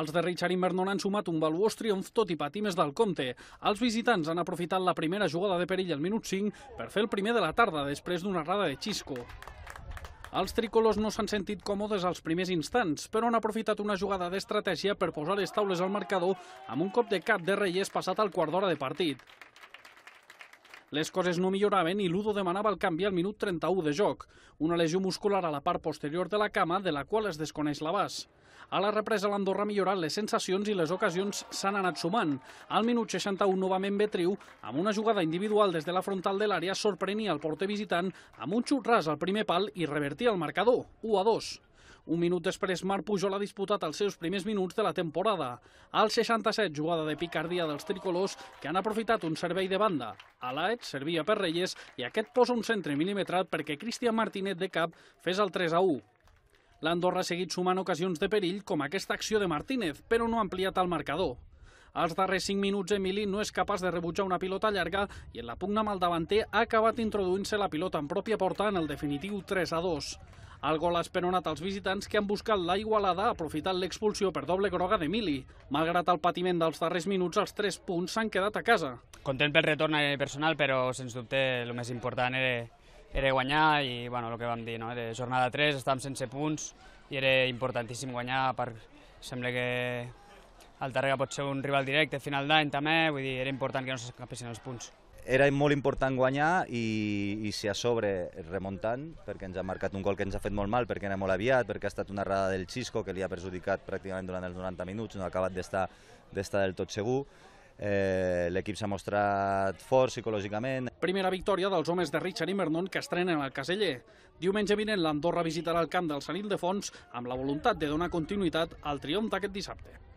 Els de Richard i Mernon han sumat un valuós triomf tot i patir més del compte. Els visitants han aprofitat la primera jugada de perill al minut 5 per fer el primer de la tarda després d'una errada de Xisco. Els tricolors no s'han sentit còmodes als primers instants, però han aprofitat una jugada d'estratègia per posar les taules al marcador amb un cop de cap de Reyes passat al quart d'hora de partit. Les coses no milloraven i Ludo demanava el canvi al minut 31 de joc, una lesió muscular a la part posterior de la cama de la qual es desconeix l'abast. A la represa l'Andorra ha millorat les sensacions i les ocasions s'han anat sumant. Al minut 61 novament Betriu, amb una jugada individual des de la frontal de l'àrea, sorprenia el porter visitant amb un xut ras al primer pal i revertia el marcador, 1 a 2. Un minut després, Marc Pujol ha disputat els seus primers minuts de la temporada. Al 67, jugada de picardia dels tricolors que han aprofitat un servei de banda. A l'Aet servia per Reyes i aquest posa un centre mil·limetrat perquè Cristian Martinet de cap fes el 3 a 1. L'Andorra ha seguit sumant ocasions de perill com aquesta acció de Martínez, però no ha ampliat el marcador. Als darrers 5 minuts, Emili no és capaç de rebutjar una pilota llarga i en la pugna amb el davanter ha acabat introduint-se la pilota en pròpia porta en el definitiu 3 a 2. El gol ha esperonat els visitants que han buscat la igualada aprofitant l'expulsió per doble groga d'Emili. Malgrat el patiment dels darrers minuts, els tres punts s'han quedat a casa. Content pel retorn eh, personal, però sens dubte el més important era, era guanyar i bueno, el que vam dir, no? era jornada 3, estàvem sense punts i era importantíssim guanyar. Per... Sembla que el Tàrrega pot ser un rival directe a final d'any també, vull dir, era important que no s'escapessin els punts. Era molt important guanyar i, i si a sobre remuntant, perquè ens ha marcat un gol que ens ha fet molt mal, perquè era molt aviat, perquè ha estat una errada del Xisco que li ha perjudicat pràcticament durant els 90 minuts, no ha acabat d'estar del tot segur. Eh, L'equip s'ha mostrat fort psicològicament. Primera victòria dels homes de Richard Mernon que estrenen al Caseller. Diumenge vinent l'Andorra visitarà el camp del Sanil de Fons amb la voluntat de donar continuïtat al triomf d'aquest dissabte.